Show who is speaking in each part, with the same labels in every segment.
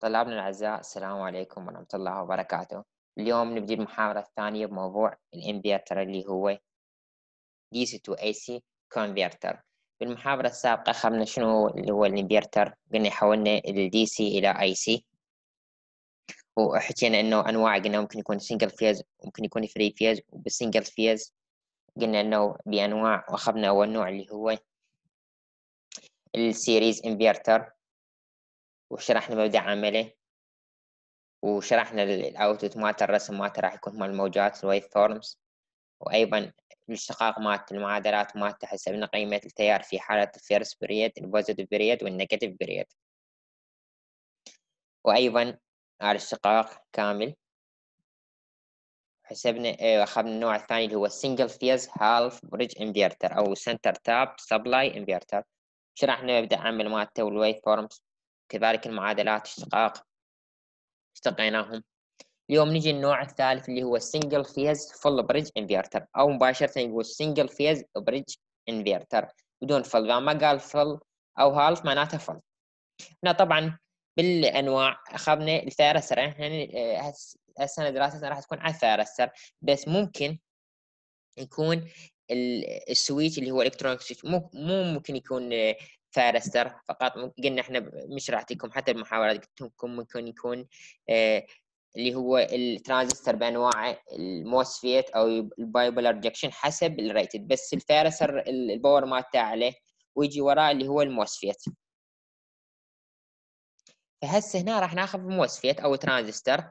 Speaker 1: طلابنا الأعزاء السلام عليكم ورحمة الله وبركاته اليوم نبدي المحاورة الثانية بموضوع الانفيرتر اللي هو دي سي اي سي AC في بالمحاورة السابقة خبرنا شنو اللي هو الانفيرتر قلنا حولنا الدي سي إلى اي سي وحكينا انه انواع قلنا ممكن يكون سنجل فيز ممكن يكون ثري فيز وبالسنجل فيز قلنا انه بانواع واخذنا اول نوع اللي هو السيريز انفيرتر وشرحنا مبدا عمله وشرحنا الأوتوت مالته الرسم مالته راح يكون مال الموجات الويف فورمز وايضا الاشتقاق مالت المعادلات مالته حسبنا قيمة التيار في حالة الفيرست بريد البوزيتيف بريد والنيجاتيف بريد وأيضا الاشتقاق كامل حسبنا آه، أخذنا النوع الثاني اللي هو سنجل فيز هالف بريدج انفيرتر أو سنتر تاب سبلاي انفيرتر شرحنا مبدأ عمل مالته والويف فورمز كذلك المعادلات اشتقاق اشتقيناهم اليوم نجي النوع الثالث اللي هو single فيز فل بريدج انفيرتر او مباشره يقول سنجل فيز بريدج انفيرتر بدون فل ما قال فل او هالف معناته فل هنا طبعا بالانواع اخذنا الثيرستر يعني هالسنه آه، دراستنا راح تكون على الثيرستر بس ممكن يكون السويتش اللي هو الكترونيك سويتش مو ممكن يكون آه، فارستر فقط قلنا احنا مش راح تكون حتى المحاولات قلت ممكن يكون آه، اللي هو الترانزستور بانواعه الموسفيت او البايبولار جكشن حسب الريتد بس الفارستر الباور مالته عليه ويجي وراه اللي هو الموسفيت فهسه هنا راح ناخذ موسفيت او ترانزستور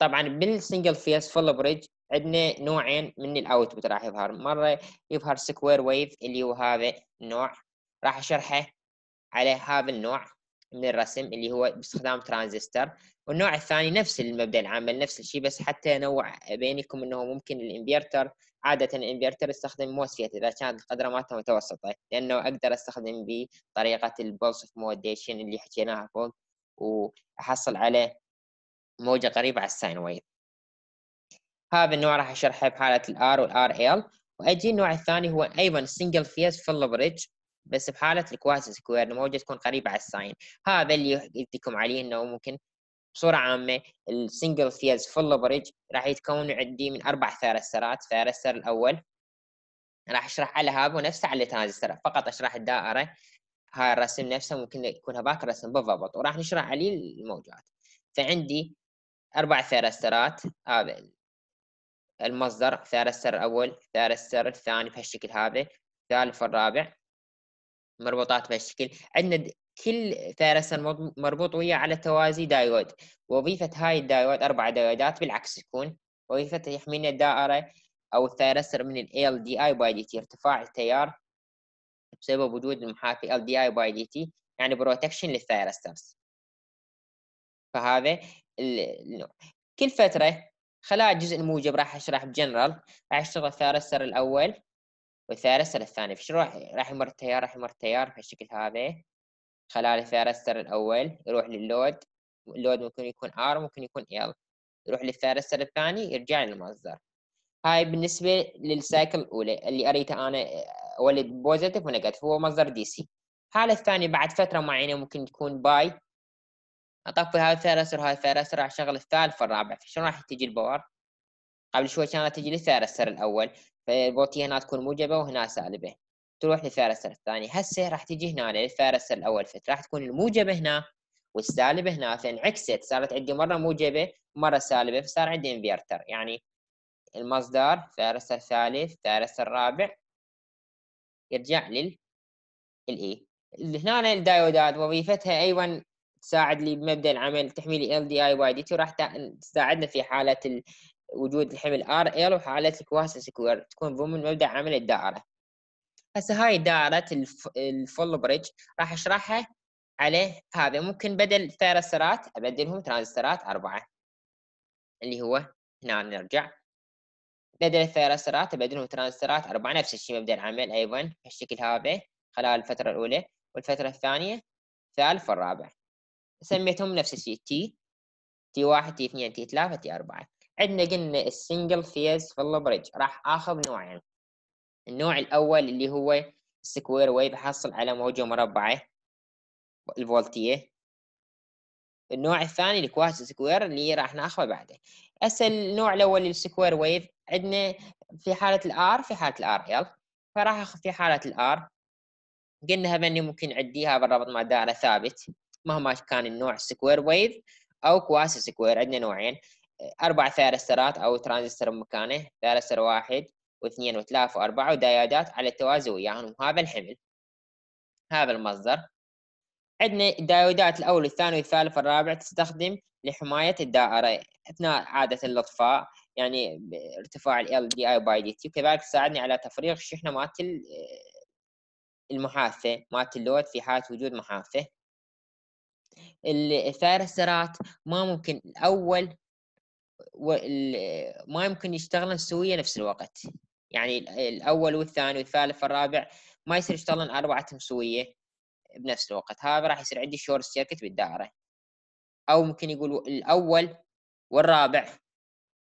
Speaker 1: طبعا بالسنجل فيس فول بريدج عندنا نوعين من الاوتبوت راح يظهر مره يظهر سكوير ويف اللي هو هذا النوع راح أشرحه على هذا النوع من الرسم اللي هو باستخدام ترانزستور والنوع الثاني نفس المبدا العام نفس الشيء بس حتى انوع بينكم انه ممكن الانفيرتر عاده الانفيرتر استخدم موسفيت اذا كانت القدره مالته متوسطه لانه اقدر استخدم بطريقه البولس اوف موديشن اللي حكيناها فوق واحصل على موجه قريبه على الساين ويف هذا النوع راح اشرحه بحاله الار والار ال واجي النوع الثاني هو ايضا سنجل فيز فل بريدج بس بحاله الكواس سكوير الموجه تكون قريبه على الساين هذا اللي يديكم عليه انه ممكن بصوره عامه السنجل فيز فول لبرج راح يتكون عندي من اربع ثيرسترات ثيرستر الاول راح اشرح على هذا ونفسه على الترانزستور فقط اشرح الدائره هاي الرسم نفسه ممكن يكون هذاك الرسم بالضبط وراح نشرح عليه الموجات فعندي اربع ثيرسترات هذا المصدر ثيرستر الاول ثيرستر الثاني بهالشكل هذا الثالث والرابع مربوطات بهالشكل عندنا كل ثالث مربوط وياه على توازي دايود وظيفة هاي الدايود أربع دايودات بالعكس تكون وظيفة يحمينا الدائرة أو الثيرستر من ال LDI by DT ارتفاع التيار بسبب وجود المحاكي LDI by DT يعني بروتكشن للثيرسترز فهذا النوع كل فترة خلال الجزء الموجب راح أشرح بجنرال راح أشتغل الثيرستر الأول والثيرستر الثاني فش راح راح يمر التيار راح يمر التيار بهالشكل هذا خلال الثيرستر الأول يروح لللود اللود ممكن يكون R ممكن يكون L يروح للثيرستر الثاني يرجع للمصدر هاي بالنسبة للسايكل الأولى اللي أريته أنا آه، أولد بوزيتيف ونيجاتيف هو مصدر دي سي الحالة الثانية بعد فترة معينة ممكن تكون باي أطفي هاي الثيرستر هاي الثيرستر راح أشغل الثالث والرابع فشلون راح تجي الباور؟ قبل شوي كانت تجي للثيارستر الأول فالبوتي هنا تكون موجبه وهنا سالبه تروح للفارستر الثاني هسه راح تجي هنا للفارستر الاول فراح تكون الموجبه هنا والسالبه هنا فانعكست صارت عندي مره موجبه مره سالبه فصار عندي انفيرتر يعني المصدر فارس الثالث فارس الرابع يرجع لل الاي e. هنا الدايودات وظيفتها ايضا تساعد لي بمبدا العمل تحميلي ال دي اي واي دي تي وراح تساعدنا في حاله وجود الحمل ار ال وحالة الكواس سكوير تكون ضمن مبدا عمل الدائره هسه هاي دائره الفول بريدج راح اشرحها على هذا ممكن بدل ثيرسترات ابدلهم ترانزسترات اربعه اللي هو هنا نرجع بدل الثيرسترات ابدلهم ترانزسترات اربعه نفس الشيء مبدا العمل ايضا بالشكل هذا خلال الفتره الاولى والفتره الثانيه الثالث والرابع سميتهم نفس الشيء تي تي واحد تي اثنين تي ثلاثة تي أربعة عندنا قلنا السنجل فيز في البريدج راح اخذ نوعين يعني. النوع الاول اللي هو السكوير ويف احصل على موجة مربعة الفولتية النوع الثاني الكواس سكوير اللي راح ناخذه بعده هسه النوع الاول للسكوير ويف عندنا في حالة الار في حالة الار يلا فراح اخذ في حالة الار قلنا باني ممكن اعديها بالربط مع دائرة ثابت مهما كان النوع سكوير ويف او كواس سكوير عندنا نوعين اربع ثيرسترات او ترانزستور مكانه ثيرستر واحد واثنين وثلاثة وأربعة وديودات على التوازي وياهم وهذا الحمل هذا المصدر عندنا الدايودات الأول والثاني والثالث والرابع تستخدم لحماية الدائرة أثناء عادة الإطفاء يعني ارتفاع ال LDI by DT وكذلك تساعدني على تفريغ الشحنة مالت آه، المحافة مالت اللود في حالة وجود محافة الثيرسترات ما ممكن الأول ما يمكن يشتغلن سويه نفس الوقت يعني الاول والثاني والثالث والرابع ما يصير يشتغلن اربعتهم سويه بنفس الوقت هذا راح يصير عندي شورت سيركت بالدائره او ممكن يقول الاول والرابع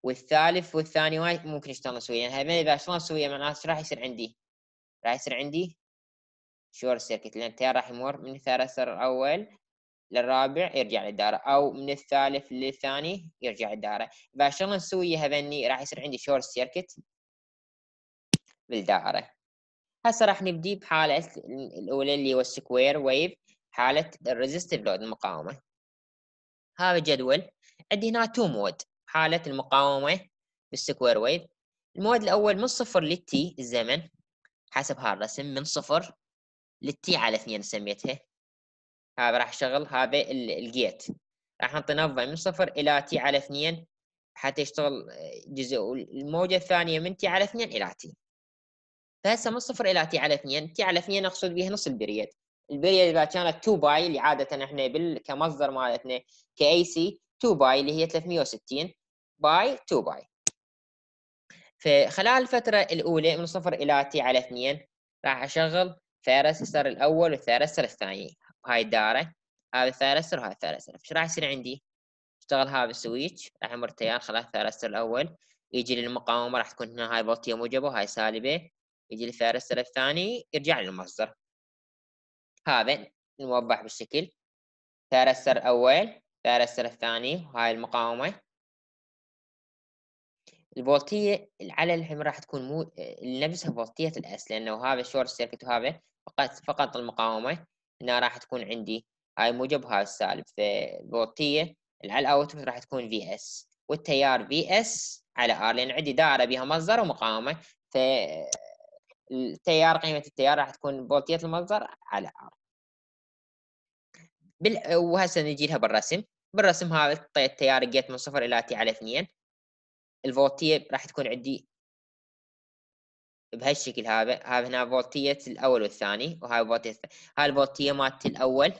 Speaker 1: والثالث والثاني ما ممكن يشتغلن سويه يعني اذا اشتغلن سويه معناته راح يصير عندي راح يصير عندي شورت سيركت لان التيار راح يمر من الثالث الاول للرابع يرجع للدارة أو من الثالث للثاني يرجع للدارة إذا شلون نسوي هذني راح يصير عندي شورت سيركت بالدائرة هسه راح نبدي بحالة الأولى اللي هو السكوير ويف حالة الريزستيف لود المقاومة هذا جدول عندي هنا تو مود حالة المقاومة بالسكوير ويف المود الأول من صفر للتي الزمن حسب هالرسم من صفر للتي على اثنين سميتها هذا راح اشغل هذا الجيت راح نعطي نظم من صفر الى تي على اثنين حتى يشتغل جزء الموجة الثانية من تي على اثنين الى تي فهسه من صفر الى تي على اثنين تي على اثنين اقصد بها نص البريد البريد اذا كانت 2 باي اللي عادة احنا كمصدر مالتنا كاي سي 2 باي اللي هي 360 باي 2 باي فخلال الفترة الأولى من صفر إلى تي على اثنين راح أشغل ثلاث الأول والثلاث الثاني وهاي الدائره هذا الثلاثر وهذا الثلاثر فش راح يصير عندي اشتغل هذا السويتش راح يمر تيار خلال الثلاثر الاول يجي للمقاومه راح تكون هنا هاي فولتية موجبه وهاي سالبه يجي للثلاثر الثاني يرجع للمصدر هذا الموضح بالشكل ثلاثر الاول ثلاثر الثاني وهاي المقاومه الفولتية على الحين راح تكون مو نفسها فولتية الأس لأنه هذا شورت سيركت وهذا فقط فقط المقاومة هنا راح تكون عندي هاي موجب وهاي السالب فالفولتية على الاوتبوت راح تكون في اس والتيار في اس على ار لان عندي دائره بها مصدر ومقاومه ف التيار قيمه التيار راح تكون فولتيه المصدر على ار بال... وهسه نجي لها بالرسم بالرسم هذا التيار جيت من صفر الى تي على اثنين الفولتيه راح تكون عندي بهالشكل هذا هذا هنا فولتية الأول والثاني وهاي فولتية هاي الفولتية مالت الأول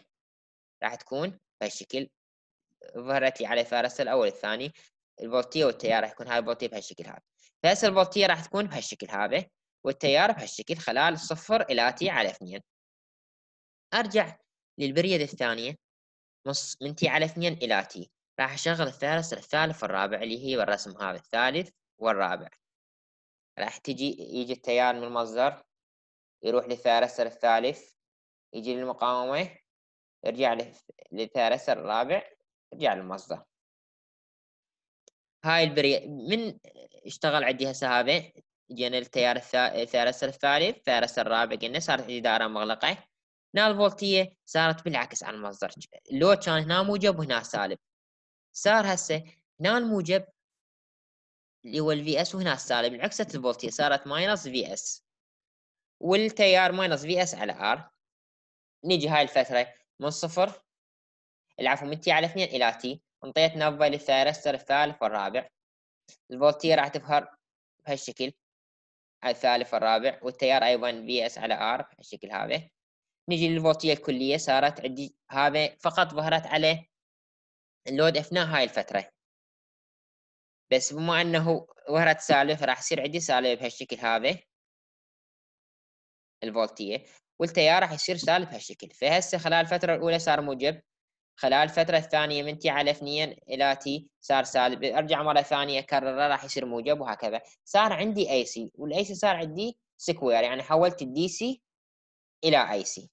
Speaker 1: راح تكون بهالشكل ظهرت لي على فارس الأول والثاني الفولتية والتيار راح يكون هاي الفولتية بهالشكل هذا فهسه الفولتية راح تكون بهالشكل هذا والتيار بهالشكل خلال صفر إلى تي على اثنين أرجع للبريد الثانية نص من تي على اثنين إلى تي راح أشغل الثالث الثالث والرابع اللي هي بالرسم هذا الثالث والرابع راح تجي يجي التيار من المصدر يروح للثالث الثالث يجي للمقاومة يرجع للثالث الرابع يرجع للمصدر هاي البري من اشتغل عندي هسه هذا جينا التيار الثالث الثالث الثالث الرابع قلنا صارت عندي دائرة مغلقة هنا الفولتية صارت بالعكس على المصدر لو كان هنا موجب وهنا سالب صار هسه هنا الموجب اللي هو الفي اس وهنا السالب انعكست الفولتية صارت ماينس في اس والتيار ماينس في اس على ار نيجي هاي الفترة من صفر العفو من تي على اثنين الى تي انطيت نبضة للثيرستر الثالث والرابع الفولتية راح تظهر بهالشكل الثالث والرابع والتيار ايضا في اس على ار بهالشكل هذا نجي للفولتية الكلية صارت عندي هذا فقط ظهرت على اللود اثناء هاي الفترة بس بما انه وهرة سالب راح يصير عندي سالب بهالشكل هذا الفولتية والتيار راح يصير سالب بهالشكل فهسه خلال الفترة الأولى صار موجب خلال الفترة الثانية من تي على اثنين إلى تي صار سالب أرجع مرة ثانية أكرره راح يصير موجب وهكذا صار عندي أي سي والأي سي صار عندي سكوير يعني حولت الدي سي إلى أي سي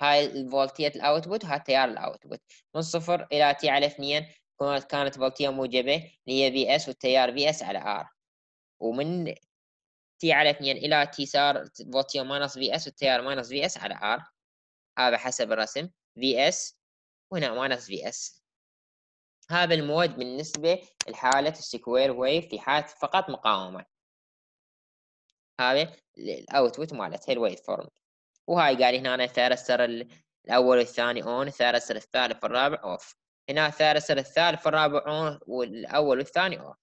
Speaker 1: هاي الفولتية الأوتبوت وهاي التيار الأوتبوت من صفر إلى تي على اثنين كانت فولتيه موجبة اللي هي في اس والتيار في اس على ار ومن تي على 2 الى تي صار فولتيه ماينس في اس والتيار ماينس في اس على ار هذا حسب الرسم في اس وهنا ماينس في اس هذا المود بالنسبة لحالة السكوير ويف في حالة فقط مقاومة هذا الاوتبوت مالتها الويف فورم وهاي قال هنا ثيرستر الاول والثاني اون ثيرستر الثالث والرابع اوف هنا الثالث الثالث والرابع والأول والثاني أور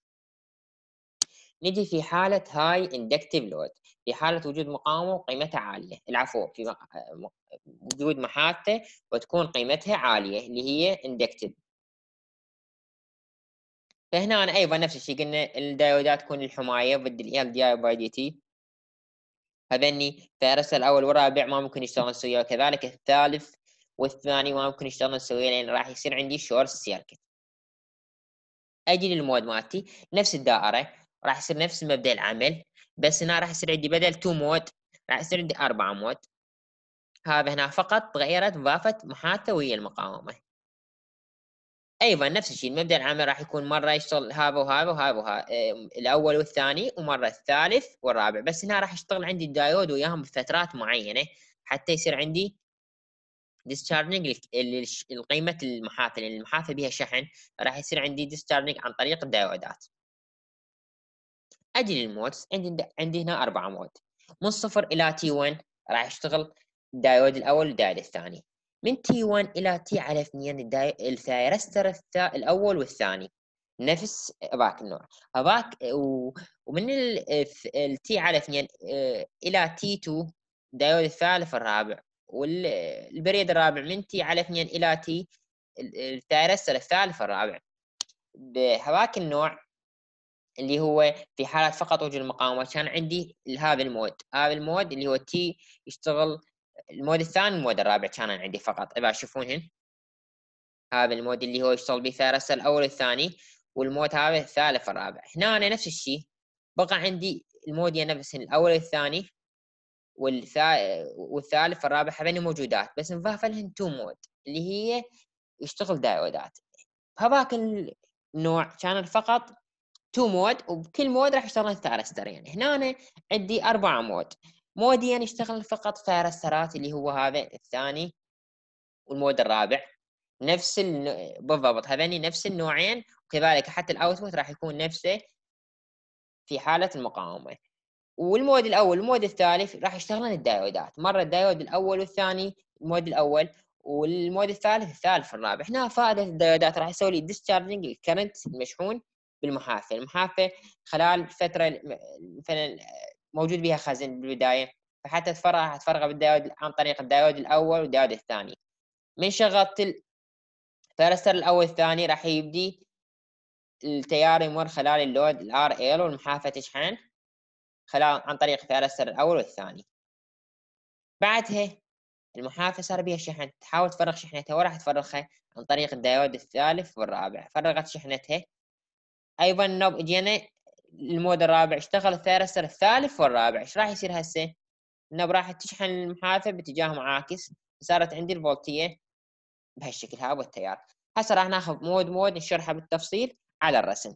Speaker 1: نجي في حالة هاي اندكتيف لود في حالة وجود مقاومة وقيمتها عالية العفو في وجود محادثة وتكون قيمتها عالية اللي هي اندكتيف فهنا أنا أيضا نفس الشيء قلنا الدايودات تكون الحماية ضد ال ال دي اي باي دي تي هذني فارس الأول والرابع ما ممكن يشتغل سويا وكذلك الثالث والثاني ما ممكن ان نسويه لان راح يصير عندي شورت سيركت اجي للمود مالتي نفس الدائره راح يصير نفس مبدا العمل بس هنا راح يصير عندي بدل تو مود راح يصير عندي اربعه مود هذا هنا فقط تغيرت ضافت محاكاه ويا المقاومه ايضا نفس الشيء مبدا العمل راح يكون مره يشتغل هذا وهذا وهذا وهذا آه، الاول والثاني ومره الثالث والرابع بس هنا راح يشتغل عندي الدايود وياهم بفترات معينه حتى يصير عندي ديستشارجنج لقيمه المحاثه لان يعني المحاثه بها شحن راح يصير عندي ديستشارجنج عن طريق الدايودات اجي للمودز عندي عندي هنا اربعه مود من صفر الى t 1 راح يشتغل الدايود الاول والدايود الثاني من T 1 الى t على اثنين الثايرستر الاول والثاني نفس هذاك النوع هذاك ومن T على اثنين آه، الى t 2 دايود الثالث والرابع والبريد الرابع من تي على 2 إلى تي التيرسل الثالث الرابع بهذاك النوع اللي هو في حالة فقط وجود المقاومة كان عندي هذا المود هذا المود اللي هو تي يشتغل المود الثاني المود الرابع كان عندي فقط إذا تشوفونهن هذا المود اللي هو يشتغل بثيرسل الأول الثاني والمود هذا الثالث الرابع هنا أنا نفس الشيء بقى عندي المودين نفسهن الأول الثاني والثالث والرابع هذين موجودات بس نضاف لهن تو مود اللي هي يشتغل دايودات هذاك النوع كان فقط تو مود وبكل مود راح يشتغلون ثارسترين يعني هنا عندي اربع مود مود يعني يشتغل فقط ثيرسترات اللي هو هذا الثاني والمود الرابع نفس ال... بالضبط هذني نفس النوعين وكذلك حتى الاوتبوت راح يكون نفسه في حاله المقاومه والمود الاول والمود الثالث راح يشتغلون الدايودات مره الدايود الاول والثاني المود الاول والمود الثالث الثالث والرابع هنا فائده الدايودات راح يسوي لي ديسشارجنج الكرنت المشحون بالمحافه المحافه خلال فتره مثلا موجود بها خزن بالبدايه فحتى تفرغ راح تفرغ بالدايود عن طريق الدايود الاول والدايود الثاني من شغلت الثرستر الاول الثاني راح يبدي التيار يمر خلال اللود الار ال والمحافه تشحن خلال عن طريق ثلاث الأول والثاني بعدها المحافظة صار بها شحن تحاول تفرغ شحنتها وراح تفرغها عن طريق الدايود الثالث والرابع فرغت شحنتها أيضا نوب اجينا المود الرابع اشتغل الثيرستر الثالث والرابع ايش راح يصير هسه؟ النوب راح تشحن المحافظة باتجاه معاكس صارت عندي الفولتية بهالشكل هذا والتيار هسه راح ناخذ مود مود نشرحه بالتفصيل على الرسم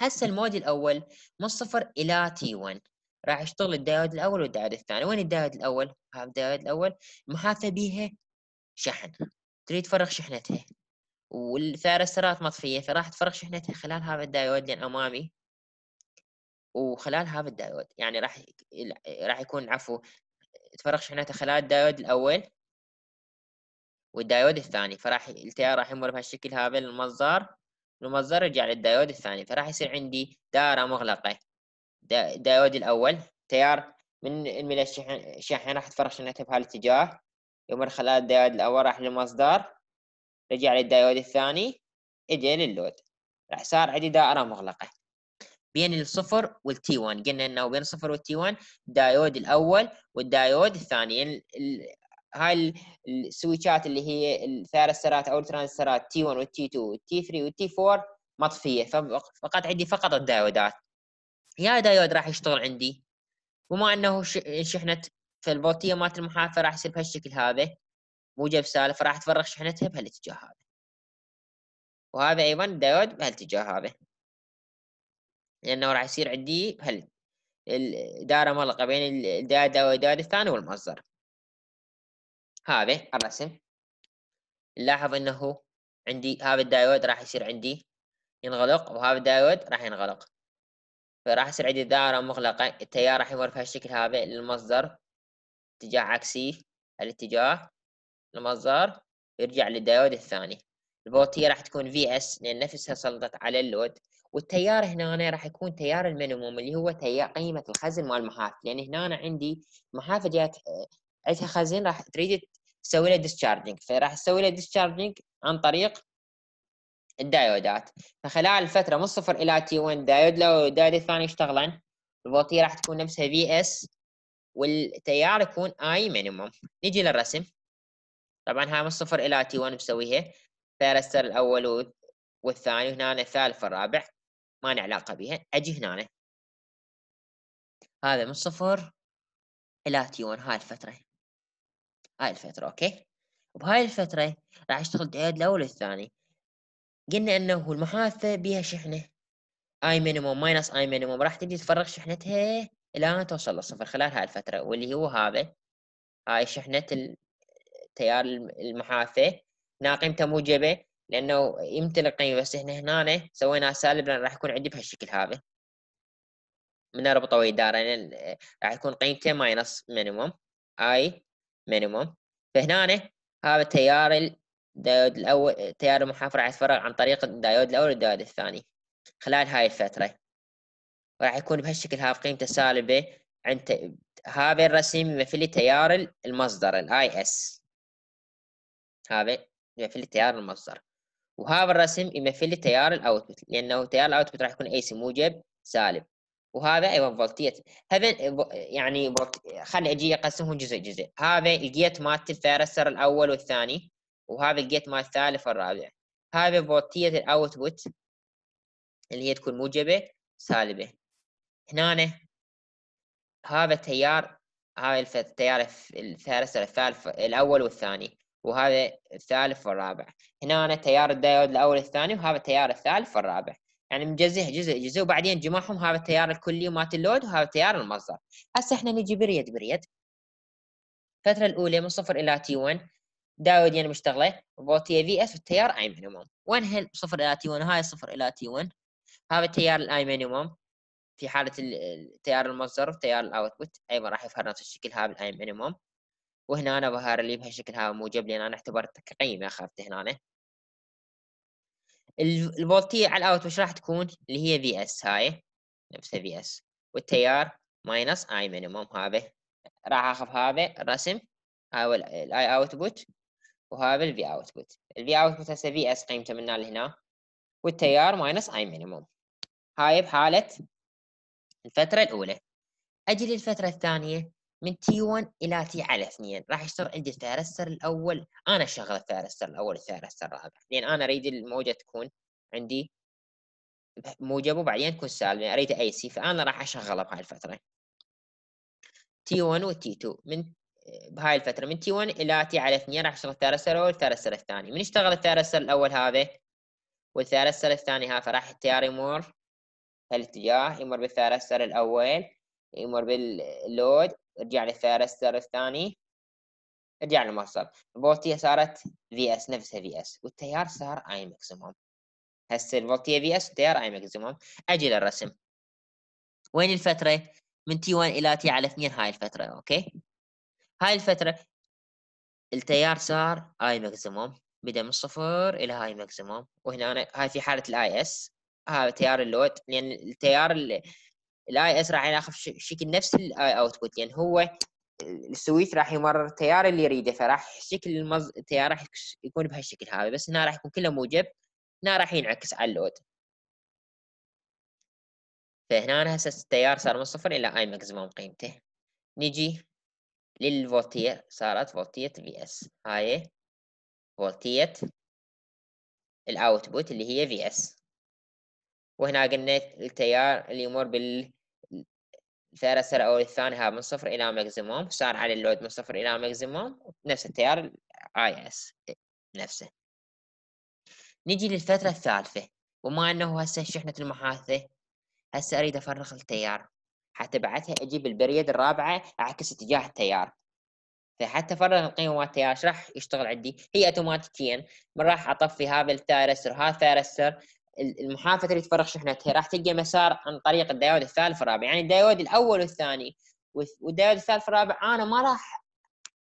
Speaker 1: هسه المود الاول من صفر الى تي 1 راح يشتغل الدايود الاول والدايود الثاني وين الدايود الاول هذا الدايود الاول محاثه بيها شحن تريد تفرغ شحنتها والثيرسترات مطفيه فراح تفرغ شحنتها خلال هذا الدايود الامامي امامي وخلال هذا الدايود يعني راح راح يكون عفوا تفرغ شحنتها خلال الدايود الاول والدايود الثاني فراح التيار راح يمر بهالشكل هذا المصدر المصدر رجع للدايود الثاني فراح يصير عندي دائرة مغلقة دا دايود الأول تيار من من الشحن الشاحن راح تفرشنته بهالاتجاه يوم خلال الدايود الأول راح للمصدر رجع للدايود الثاني اجى لللود راح صار عندي دائرة مغلقة بين الصفر والتي 1 قلنا انه بين الصفر والتي 1 الدايود الاول والدايود الثاني هاي السويتشات اللي هي الثالث او الترانسترات تي 1 والتي 2 والتي 3 والتي 4 مطفيه فقط عندي فقط الدايودات يا دايود راح يشتغل عندي وما انه شحنت الفولتيه مالت المحافظه راح يصير بهالشكل هذا موجب سالفه راح تفرغ شحنتها بهالاتجاه هذا وهذا ايضا دايود بهالاتجاه هذا لانه راح يصير عندي بهال الدائره مغلقه بين الدايود الثاني والمصدر هذا الرسم نلاحظ انه عندي هذا الدايود راح يصير عندي ينغلق وهذا الدايود راح ينغلق فراح يصير عندي دائرة مغلقة التيار راح يمر في الشكل هذا للمصدر اتجاه عكسي الاتجاه المصدر يرجع للدايود الثاني البوتية راح تكون في اس لأن نفسها سلطت على اللود والتيار هنا راح يكون تيار المينيموم اللي هو تيار قيمة الخزن مال المحاف لأن يعني هنا أنا عندي محافة جات لقيتها خزين راح تريد تسوي له ديسشارجنج فراح تسوي له ديسشارجنج عن طريق الدايودات فخلال الفتره من صفر الى تي 1 دايود لو دايود الثاني يشتغلن الفولتيه راح تكون نفسها في اس والتيار يكون اي مينيموم نجي للرسم طبعا هاي من صفر الى تي 1 بسويها فيرستر الاول والثاني هنا الثالث والرابع ما لي علاقه بها اجي هنا هذا من صفر الى تي 1 هاي الفتره هاي الفترة أوكي وبهاي الفترة راح يشتغل تعيد إيه الأول والثاني قلنا أنه المحادثة بيها شحنة اي مينيموم ماينس اي مينيموم راح تبدي تفرغ شحنتها الى ان توصل للصفر خلال هاي الفتره واللي هو هذا هاي شحنه التيار المحافة هنا قيمته موجبه لانه يمتلك قيمه بس احنا هنا سويناها سالب لان راح يكون عندي بهالشكل هذا من ربطه ويا يعني آه، راح يكون قيمته ماينس مينيموم اي مينيموم فهنا هذا التيار الدايود الاول تيار المحافظه على الفراغ عن طريق الدايود الاول والدايود الثاني خلال هاي الفتره وراح يكون بهالشكل هذا قيمته سالبه عند هذا الرسم يمثل لي تيار المصدر الاي اس هذا يمثل لي تيار المصدر وهذا الرسم يمثل لي تيار الاوتبوت لانه تيار الاوتبوت راح يكون سي موجب سالب وهذا ايضا أيوة فولتيه هذا يعني خل اجي اقسمهم جزء جزء هذا الجيت مالت الفيرسر الاول والثاني وهذا الجيت مالت الثالث والرابع هذا فولتيه الاوتبوت اللي هي تكون موجبه سالبه هنا هذا التيار هذا التيار الفيرسر الثالث الاول والثاني وهذا الثالث والرابع هنا تيار الدايود الاول والثاني وهذا التيار الثالث والرابع يعني مجزئها جزء جزء وبعدين جمعهم هذا التيار الكلي مالت اللود وهذا التيار المصدر هسه احنا نجي بريد بريد الفتره الاولى من صفر الى تي 1 داود يعني مشتغله فولتيه في اس والتيار اي مينيموم وين هن صفر الى تي 1 هاي صفر الى تي 1 هذا التيار الاي مينيموم في حالة التيار المصدر والتيار الاوتبوت ايضا راح يظهر نفس الشكل هذا الاي مينيموم وهنا انا ظهر اللي بهالشكل هذا موجب لان انا اعتبرت كقيمه اخذته هنا الفولتية على الاوت وش راح تكون اللي هي في اس هاي نفسها في اس والتيار ماينس اي مينيموم هذا راح اخذ هذا الرسم هاي الاي اوتبوت وهذا الفي اوتبوت الفي اوتبوت هسه في اس قيمته من لهنا والتيار ماينس اي مينيموم هاي بحالة الفترة الأولى أجي للفترة الثانية من تي 1 الى تي على 2 راح يصير عندي الثيرستر الاول انا شغل الثيرستر الاول والثيرستر الرابع لان انا اريد الموجه تكون عندي موجب وبعدين تكون سالبه اريد اي سي فانا راح اشغله بهاي الفتره تي 1 وتي 2 من بهاي الفتره من تي 1 الى تي على 2 راح يشتغل الثيرستر الاول والثيرستر الثاني من اشتغل الثيرستر الاول هذا والثيرستر الثاني هذا فراح التيار يمر هالاتجاه يمر بالثيرستر الاول يمر باللود ارجع للثيرستر الثاني ارجع للموصل الفولتيه صارت في اس نفسها في اس والتيار صار اي ماكسيموم هسه الفولتيه في اس والتيار اي ماكسيموم اجي للرسم وين الفتره من تي 1 الى تي على 2 هاي الفتره اوكي هاي الفتره التيار صار اي ماكسيموم بدا من صفر الى هاي ماكسيموم وهنا هاي في حاله الاي اس هذا تيار اللود لان التيار الاي اس راح ياخذ شكل نفس الاي اوتبوت لان يعني هو السويتش راح يمرر التيار اللي يريده فراح شكل المز... التيار راح يكون بهالشكل هذا بس هنا راح يكون كله موجب هنا راح ينعكس على اللود فهنا هسه التيار صار من صفر الى اي ماكسيموم قيمته نجي للفولتية صارت فولتية في اس هاي فولتية الاوتبوت اللي هي في اس وهنا قلنا التيار اللي يمر بالثلاثة الأول الثانية من صفر إلى ماكسيموم صار على اللود من صفر إلى ماكسيموم نفس التيار اي اس نفسه نجي للفترة الثالثة وما أنه هسه شحنة المحاثة هسه أريد أفرغ التيار حتى بعدها أجيب البريد الرابعة أعكس اتجاه التيار فحتى فرغ القيمة مال التيار راح يشتغل عندي هي اوتوماتيكيا من راح اطفي هذا الثايرستر وهذا الثايرستر المحافظه اللي تفرغ شحنتها راح تلقى مسار عن طريق الديود الثالث والرابع يعني الديود الاول والثاني والديود الثالث والرابع انا ما راح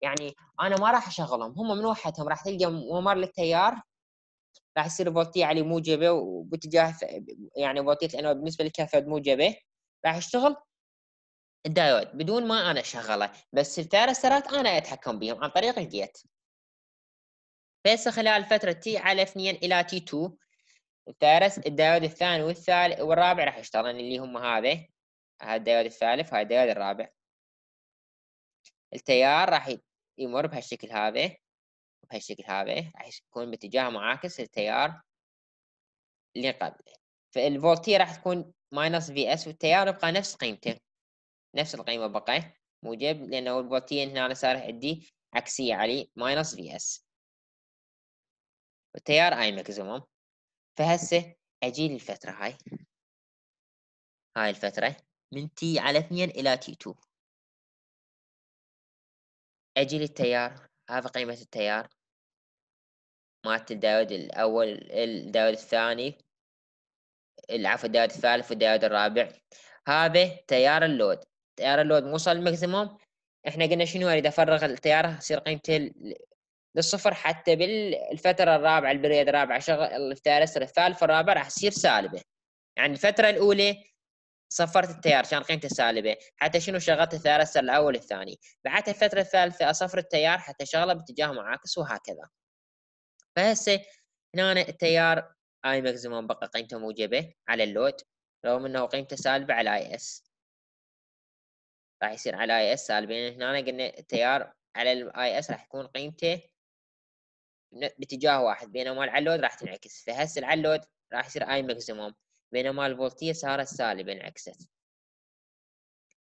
Speaker 1: يعني انا ما راح اشغلهم هم من وحدهم راح تلقى ممر للتيار راح يصير فولتيه عليه موجبه وباتجاه يعني فولتيه الانوار بالنسبه للكاثود موجبه راح يشتغل الدايود بدون ما انا اشغله بس الثيرسترات انا اتحكم بهم عن طريق الجيت فهسه خلال فتره تي على 2 الى تي 2 الثالث الدايود الثاني والثالث والرابع راح يشتغلون اللي هم هذه هذا الدايود الثالث وهذا الدايود الرابع التيار راح يمر بهالشكل هذا بهالشكل هذا راح يكون باتجاه معاكس للتيار اللي قبله فالفولتية راح تكون ماينس في اس والتيار يبقى نفس قيمته نفس القيمة بقى موجب لأنه الفولتية هنا أنا صار عندي عكسية علي ماينس في اس والتيار اي ماكسيموم فهسه اجي للفترة هاي هاي الفترة من تي على 2 إلى تي 2 أجي للتيار هذا قيمة التيار مالت الدايود الأول الدايود الثاني العفو الدايود الثالث والدايود الرابع هذا تيار اللود تيار اللود موصل الماكسيموم احنا قلنا شنو اريد افرغ التيار يصير قيمته للصفر حتى بالفتره الرابعه البريد الرابعه شغل الثالث الثالث الرابع راح تصير سالبه يعني الفتره الاولى صفرت التيار كان قيمته سالبه حتى شنو شغلت الثالث الاول الثاني بعدها الفتره الثالثه اصفر التيار حتى شغله باتجاه معاكس وهكذا فهسه هنا التيار اي ماكسيموم بقى قيمته موجبه على اللود رغم انه قيمته سالبه على اي اس راح يصير على اي اس سالبين يعني هنا قلنا التيار على الاي اس راح يكون قيمته باتجاه واحد بينما العلود راح تنعكس فهسه العلود راح يصير اي ماكسيموم بينما الفولتيه صارت سالبه انعكست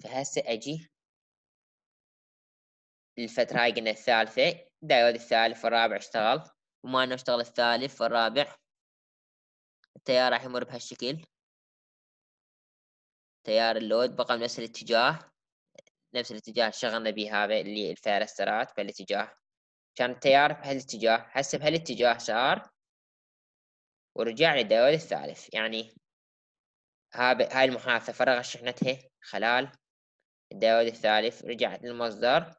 Speaker 1: فهسه اجي الفتره قلنا الثالثه دايود الثالث والرابع اشتغل وما انه اشتغل الثالث والرابع التيار راح يمر بهالشكل تيار اللود بقى بنفس الاتجاه نفس الاتجاه شغلنا به هذا اللي الفيرسترات بالاتجاه كان التيار بهالاتجاه هسه بهالاتجاه صار ورجع للدايود الثالث يعني هاي المحادثة فرغت شحنتها خلال الدايود الثالث رجعت للمصدر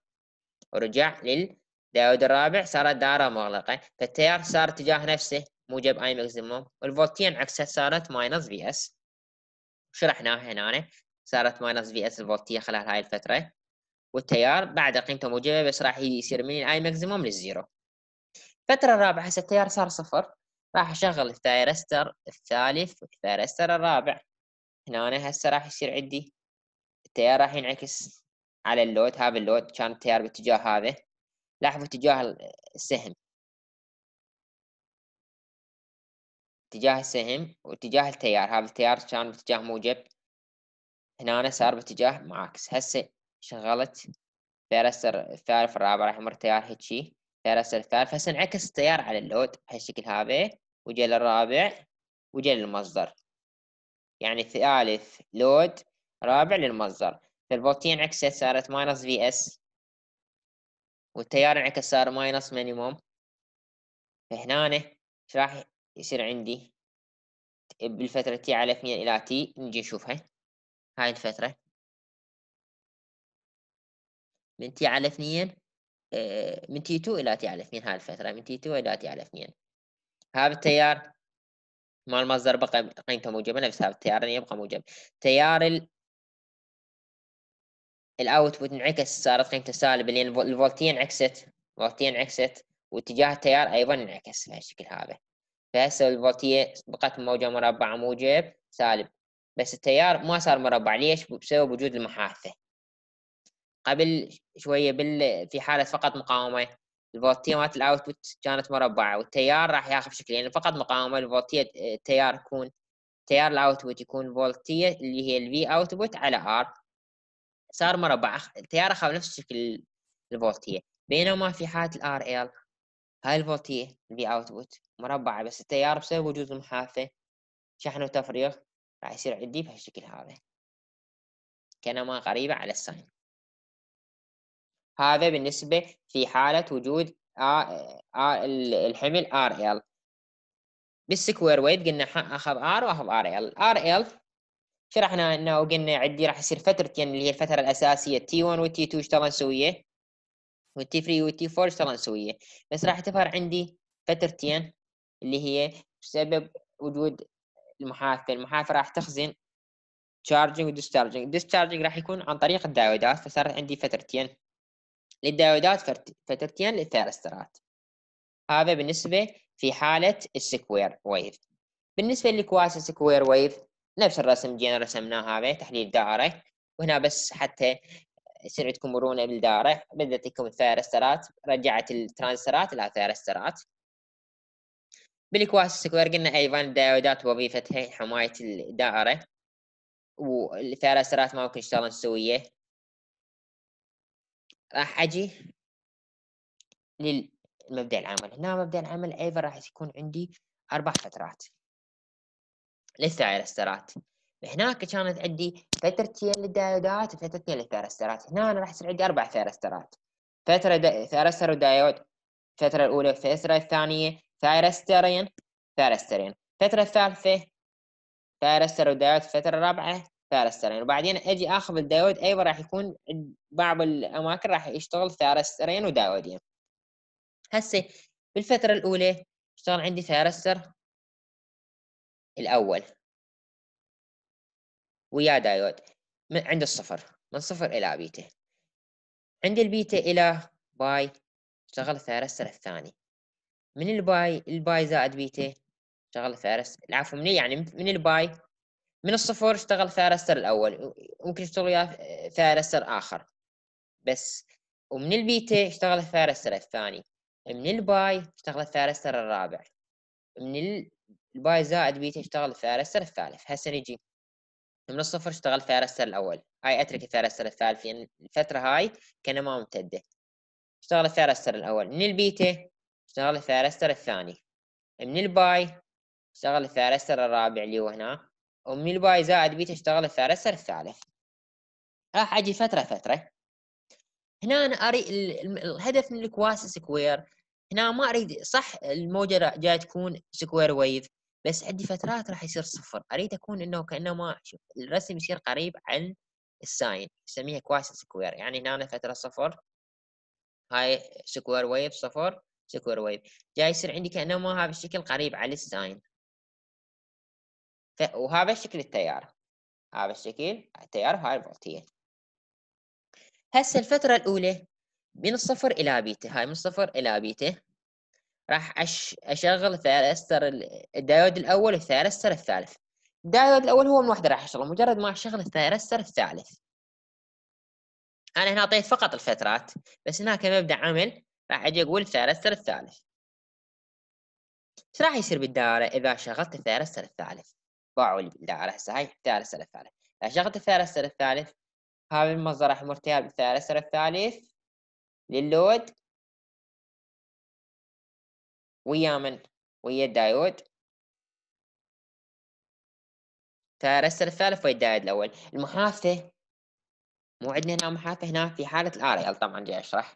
Speaker 1: ورجع للدايود الرابع صارت دائرة مغلقة فالتيار صار اتجاه نفسه موجب اي ماكسيموم والفولتين انعكست صارت ماينس في اس شرحناها هنا صارت ماينس في اس الفولتية خلال هاي الفترة والتيار بعد قيمته موجبه بس راح يصير من الاي ماكسيموم للزيرو الفتره الرابعه هسه التيار صار صفر راح اشغل الثايرستر الثالث والثايرستر الرابع هنا أنا هسه راح يصير عندي التيار راح ينعكس على اللود هذا اللود كان التيار باتجاه هذا لاحظوا اتجاه السهم اتجاه السهم واتجاه التيار هذا التيار كان باتجاه موجب هنا أنا صار باتجاه معاكس هسه شغلت فيرستر الثالث الرابع راح يمر تيار هيتشي فيرستر الثالث هسه انعكس التيار على اللود بهالشكل هذا وجا للرابع وجا للمصدر يعني ثالث لود رابع للمصدر فالفولتين انعكست صارت ماينس في اس والتيار انعكس صار ماينس مينيموم فهنا ايش راح يصير عندي بالفترة تي على 2 إلى تي نجي نشوفها هاي الفترة من تي على اثنين آه، من تي 2 الى تي على اثنين هاي الفتره من تي 2 الى تي على اثنين هذا التيار مال المصدر بقى قيمته موجبه نفس هذا التيار يبقى موجب تيار ال الاوتبوت انعكس صارت قيمته سالبه لان الفولتيه انعكست الفولتيه انعكست واتجاه التيار ايضا انعكس بهالشكل هذا فهسه الفولتيه بقت موجه مربعه موجب سالب بس التيار ما صار مربع ليش؟ بسبب وجود المحاثه قبل شويه بال في حاله فقط مقاومه الفولتيه مالت الاوتبوت كانت مربعه والتيار راح ياخذ شكل يعني فقط مقاومه الفولتيه التيار يكون تيار الاوتبوت يكون فولتيه اللي هي الفي اوتبوت على ار صار مربع التيار اخذ نفس شكل الفولتيه بينما في حاله الار ال هاي الفولتيه الفي اوتبوت مربعه بس التيار بسبب وجود المحافه شحن وتفريغ راح يصير عندي بهالشكل هذا كانما قريبة على الساين هذا بالنسبة في حالة وجود الحمل ار ال بالسكوير ويت قلنا اخذ ار واخذ ار ال ار ال شرحنا انه قلنا عندي راح يصير فترتين يعني اللي هي الفتره الاساسيه تي 1 t 2 اشتغلن سويه t 3 t 4 اشتغلن سويه بس راح تظهر عندي فترتين اللي هي بسبب وجود المحافه المحافه راح تخزن charging و discharging discharging راح يكون عن طريق الدايودات فصارت عندي فترتين للدايودات فترتين للثيرسترات هذا بالنسبة في حالة السكوير ويف بالنسبة للكواسي سكوير ويف نفس الرسم جينا رسمناه هذا تحليل دائرة وهنا بس حتى يصير عندكم مرونة بالدائرة بدأت لكم الثيرسترات رجعت الترانسترات إلى ثيرسترات بالكواسي سكوير قلنا أيضا الدايودات وظيفتها حماية الدائرة والثيرسترات ما ممكن يشتغلون سوية راح اجي للمبدا العمل هنا مبدا العمل ايضا راح يكون عندي اربع فترات للثايرسترات هناك كانت عندي فترتين للدايودات وفترتين للثيرسترات هنا انا راح يصير عندي اربع ثيرسترات فتره دا... ثيرستر ودايود الفتره الاولى الفتره الثانيه ثايرسترين ثيرسترين الفتره الثالثه ثيرستر ودايود الفتره الرابعه ثلاث سرين وبعدين اجي اخذ الدايود ايضا راح يكون بعض الاماكن راح يشتغل ثلاث سرين ودايودين هسه بالفترة الأولى اشتغل عندي ثيرستر الأول ويا دايود من عند الصفر من صفر إلى بيتا عند البيتا إلى باي اشتغل ثيرستر الثاني من الباي الباي زائد بيتا اشتغل ثيرستر العفو من يعني من الباي من الصفر اشتغل ثارستر الاول ممكن يشتغل وياه اخر بس ومن البيتا اشتغل ثارستر الثاني من الباي اشتغل ثارستر الرابع من الباي زائد بيتا اشتغل ثارستر الثالث هسه نجي من الصفر اشتغل ثارستر الاول هاي اترك ثارستر الثالث لان يعني الفتره هاي كان ما ممتده اشتغل ثارستر الاول من البيتا اشتغل ثارستر الثاني من الباي اشتغل ثارستر الرابع اللي هو هنا امي باي زائد بي تشتغل الثالث الثالث راح اجي فتره فتره هنا أنا اري الهدف من الكواس سكوير هنا ما اريد صح الموجه جايه تكون سكوير ويف بس عندي فترات راح يصير صفر اريد اكون انه كانما شوف الرسم يصير قريب عن الساين نسميها كواس سكوير يعني هنا أنا فتره صفر هاي سكوير ويف صفر سكوير ويف جاي يصير عندي كانما هذا الشكل قريب على الساين وهذا شكل التيار هذا الشكل التيار هاي الفولتية هسه الفترة الأولى من الصفر إلى بيتا هاي من الصفر إلى بيتا راح أش... أشغل ثالثر الدايود الأول والثيرستر الثالث الدايود الأول هو من وحده راح أشغله مجرد ما أشغل الثيرستر الثالث أنا هنا أعطيت فقط الفترات بس هنا كمبدأ عمل راح أجي أقول الثيرستر الثالث ايش راح يصير بالدائرة إذا شغلت الثيرستر الثالث فاعل بالله هاي الثالث الثالث عشان الثالث يعني الثالث هذا المصدر راح مرتبط بالثالث الثالث للود ويا من ويا الدايود الثالث الثالث ويا الدايود الأول المحافه مو عندنا هنا محافه هنا في حالة الآريال طبعا جاي أشرح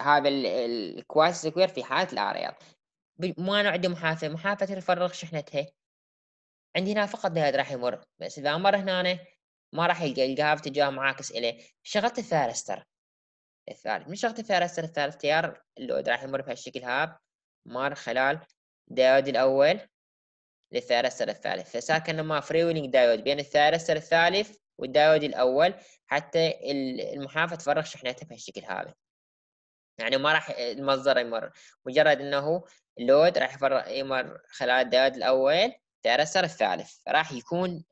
Speaker 1: هذا الكواس سكوير في حالة الآريال ما نعد عندي محافه محاثة تفرغ شحنتها عندي هنا فقط دهد راح يمر بس اذا مر هنا ما راح يلقى يلقاها في اتجاه معاكس اليه شغلت الفارستر الثالث من شغلت الفارستر الثالث تيار اللود راح يمر بهالشكل هاب مر خلال دايود الاول للثارستر الثالث فصار كانما فري ويلينج دايود بين الثارستر الثالث والدايود الاول حتى المحافه تفرغ شحنتها بهالشكل هذا يعني ما راح المصدر يمر مجرد انه اللود راح يمر خلال الدايود الاول تيرستر الثالث راح يكون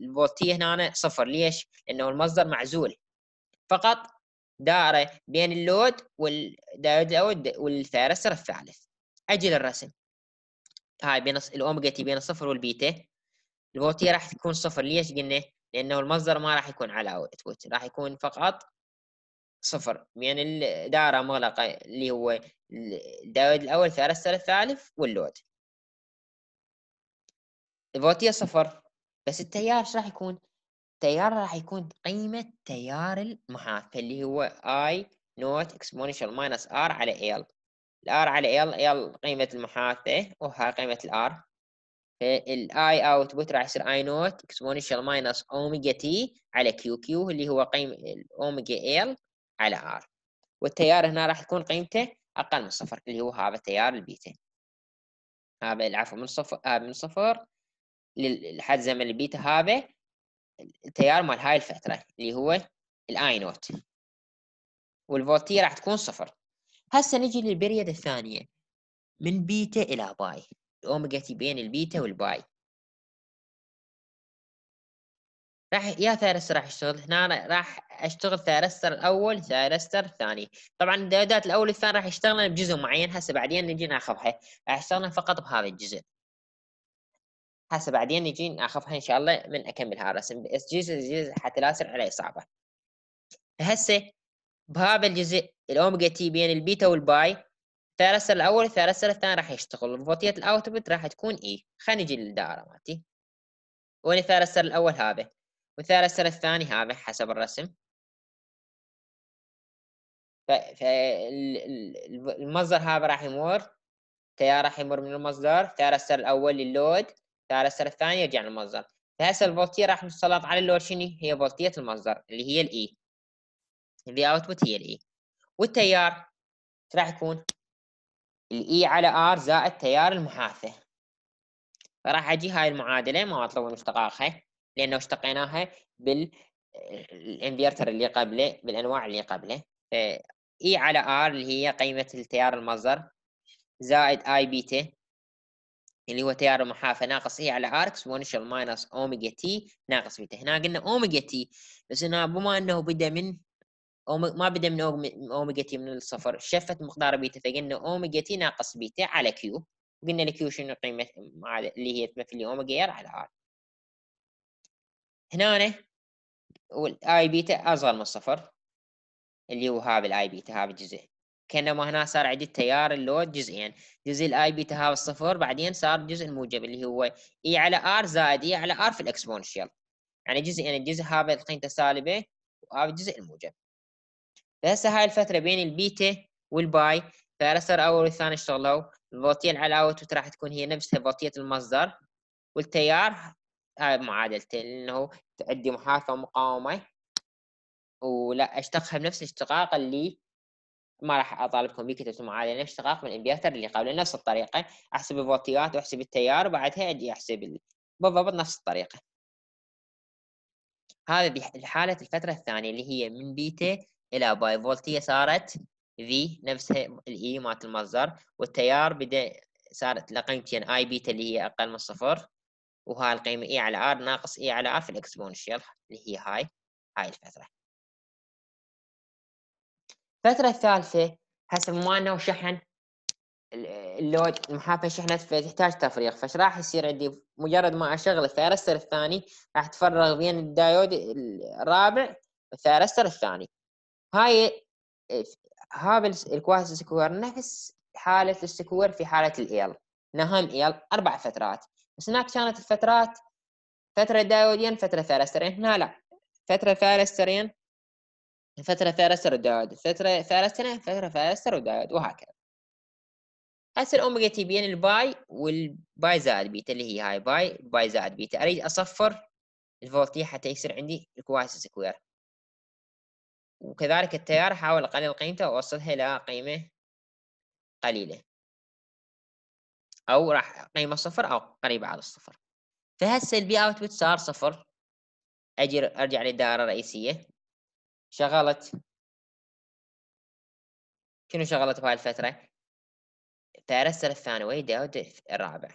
Speaker 1: الفولتية هنا صفر ليش؟ لأنه المصدر معزول فقط دائرة بين اللود والدايود الأول والثيرستر الثالث أجل الرسم هاي بين الأوميجا تي بين الصفر والبيتا الفولتية راح تكون صفر ليش قلنا؟ لأنه المصدر ما راح يكون على أوتبوت راح يكون فقط صفر بين الدائرة مغلقة اللي هو الدايود الأول ثيرستر الثالث واللود الفولتيه صفر بس التيار ايش راح يكون؟ التيار راح يكون قيمة تيار المحاث اللي هو I نوت exponential minus R على L R على L L قيمه المحاثه وها قيمه R الار I output راح يصير I نوت exponential minus اوميجا T على QQ اللي هو قيمه omega L على R والتيار هنا راح تكون قيمته اقل من صفر اللي هو هذا التيار البيتا هذا العفو من صفر آه من صفر لحد زمن البيتا هذا التيار مال هاي الفترة اللي هو الاي نوت والفولتية راح تكون صفر هسه نجي للبريد الثانية من بيتا إلى باي الأوميجا تي بين البيتا والباي راح يا ثيرستر راح اشتغل هنا راح اشتغل ثيرستر الاول ثيرستر الثاني طبعا الديودات الاول والثاني راح يشتغلن بجزء معين هسه بعدين نجي ناخذها راح يشتغلن فقط بهذا الجزء هسه بعدين نجي ناخذها ان شاء الله من اكملها هالرسم بس حتى لا حتلاصق على اصابه هسه بهذا الجزء الاوميجا تي بين البيتا والباي الثلاثة الاول والثلاثة الثاني راح يشتغل فوتية الاوتبوت راح تكون اي خلينا نجي للدائرة مالتي وين الثلاثة الاول هذا والثلاثة الثاني هذا حسب الرسم فالمصدر هذا راح يمر تيار راح يمر من المصدر ثلاثة الاول للود تعال السنه الثانيه يرجع للمصدر فهسه نعم. الفولتيه راح نسلط على اللور هي فولتيه المصدر اللي هي الاي ذي اوتبوت هي الاي e. والتيار راح يكون الاي e على ار زائد تيار المحاثه فراح اجي هاي المعادله ما اطلب من اشتقاقها لانه اشتقيناها بالانفيرتر اللي قبله بالانواع اللي قبله اي e على ار اللي هي قيمه التيار المصدر زائد اي بيتا اللي هو تيار المحافة ناقص اي e على اركس 1 شل ماينس اوميجا تي ناقص بيتا هنا قلنا اوميجا تي بس هنا بما انه بدا من ما بدا من اوميجا تي من الصفر شفت مقدار بيتا فقلنا اوميجا تي ناقص بيتا على كيو قلنا الكيو شنو قيمة اللي هي تمثل لي اوميجا ار على ار هنا والاي بيتا اصغر من الصفر اللي هو هذا الاي بيتا هذا الجزء كانما هنا صار عندي التيار اللود جزئين جزء الاي بي تهاوى الصفر بعدين صار جزء الموجب اللي هو اي e على ار زائد اي e على ار في الاكسبونشال يعني جزئين يعني الجزء هذا قيمته سالبه وهذا الجزء الموجب فهسه هاي الفتره بين البيتا والباي فالستر اول والثاني اشتغلوا الفولتيه على الاوتبوت راح تكون هي نفسها فولتيه المصدر والتيار هاي معادلته لانه عندي محاكاه ومقاومه ولا اشتقها بنفس الاشتقاق اللي ما راح اطالبكم بيه كتبتم على نفس شقاق من الانفيرتر اللي قبله نفس الطريقه احسب الفولتيات واحسب التيار وبعدها اجي احسب بالضبط نفس الطريقه هذه الحالة الفترة الثانية اللي هي من بيتا إلى باي فولتية صارت في نفسها الإي e مالت المصدر والتيار بدأ صارت لقيمتين اي بيتا اللي هي اقل من صفر وهاي القيمه اي e على ار ناقص اي e على ار في الاكسبونشال اللي هي هاي هاي الفتره الفترة الثالثة حسب ما انه شحن اللود المحافظ شحنت فتحتاج تفريغ فش راح يصير عندي مجرد ما اشغل الثيرستر الثاني راح تفرغ بين الدايود الرابع والثيرستر الثاني هاي هابل الكواسي سكوير نفس حالة السكوير في حالة الإيل نهم إيل أربع فترات بس هناك كانت الفترات فترة دايودين فترة ثيرسترين هنا لا فترة ثيرسترين فترة ثلاثة ردود فترة ثلاثة فترة ثلاثة ردود وهكذا هسه الأوميجا تي بين الباي والباي زائد بيتا اللي هي هاي باي باي زائد بيتا أريد أصفر الفولتي حتى يصير عندي الكوايس سكوير وكذلك التيار أحاول أقلل قيمته وأوصلها إلى قيمة قليلة أو راح قيمة صفر أو قريبة على الصفر فهسه البي أوتبوت صار صفر أجي أرجع للدائرة الرئيسية شغلت كنو شغلت بهاي الفترة الثاني وين داود الرابع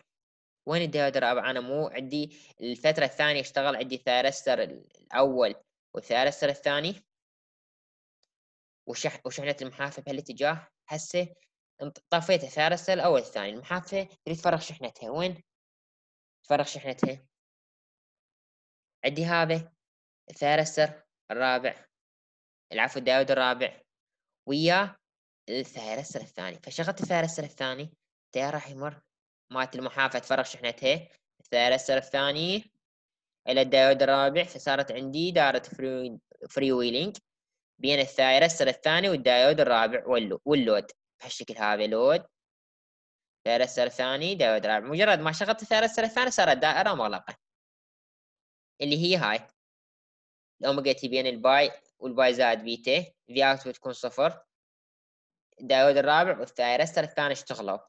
Speaker 1: وين الداود الرابع أنا مو عندي الفترة الثانية اشتغل عندي ثارستر الأول وثارستر الثاني وشح وشحنة المحافة بهالاتجاه هسه طفيت الثارستر الأول الثاني المحافة تريد تفرغ شحنتها وين تفرغ شحنتها عندي هذا الثارستر الرابع العفو الداود الرابع ويا الثايرستر الثاني فشغلت الثايرستر الثاني التيار راح يمر مالت المحافة تفرغ شحنتها الثايرستر الثاني إلى الداود الرابع فصارت عندي دارة فري, ويلينج بين الثايرستر الثاني والدايود الرابع واللود بهالشكل هذا لود ثاير الثاني دايود رابع مجرد ما شغلت الثايرستر الثاني صارت دائرة مغلقة اللي هي هاي الأوميجا تي بين الباي والباي زائد بيتا في اوت بتكون صفر الدايود الرابع والثايرستر الثاني اشتغلوا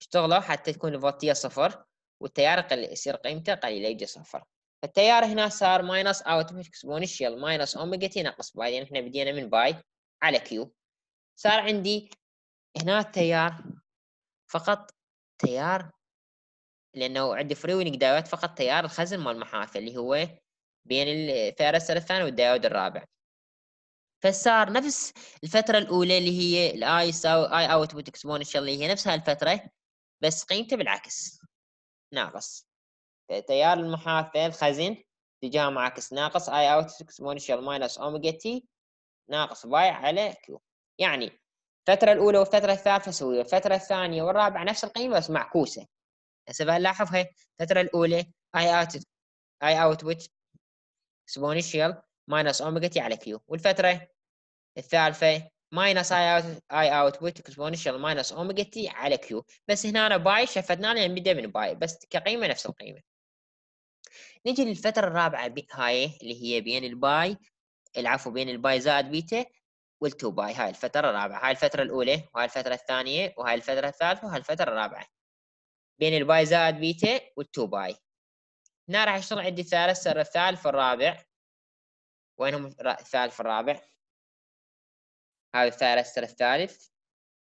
Speaker 1: اشتغلوا حتى تكون الفولتية صفر والتيار قل... يصير قيمته قليلة يجي صفر فالتيار هنا صار ماينس اوت اكسبونشال ماينس اوميجا تي ناقص باي لان احنا بدينا من باي على كيو صار عندي هنا التيار فقط تيار لانه عندي فري وينج دايود فقط تيار الخزن مال المحافل اللي هو بين الفيروس الثاني والديود الرابع فصار نفس الفترة الأولى اللي هي الاي أو آي أوتبوت اكسبونشال اللي هي نفس هالفترة بس قيمته بالعكس ناقص تيار المحاثة الخزن اتجاه معاكس ناقص آي أوت اكسبونشال ماينس أوميجا تي ناقص باي على كيو يعني الفترة الأولى والفترة الثالثة سوية الفترة الثانية والرابعة نفس القيمة بس معكوسة هسه بنلاحظها الفترة الأولى آي أوت آي أوتبوت اكسبونشال ماينس اوميجا تي على كيو والفتره الثالثه ماينس اي اوت اي اوتبوت اكسبونشال ماينس اوميجا تي على كيو بس هنا أنا باي شفدنا لان بدا من باي بس كقيمه نفس القيمه نجي للفتره الرابعه هاي اللي هي بين الباي العفو بين الباي زائد بيتا والتو باي هاي الفتره الرابعه هاي الفتره الاولى وهاي الفتره الثانيه وهاي الفتره الثالثه وهاي الفتره الرابعه بين الباي زائد بيتا والتو باي هنا راح يشتغل عندي ثالث سر الثالث والرابع وين هم الثالث والرابع؟ هذا الثالث سر الثالث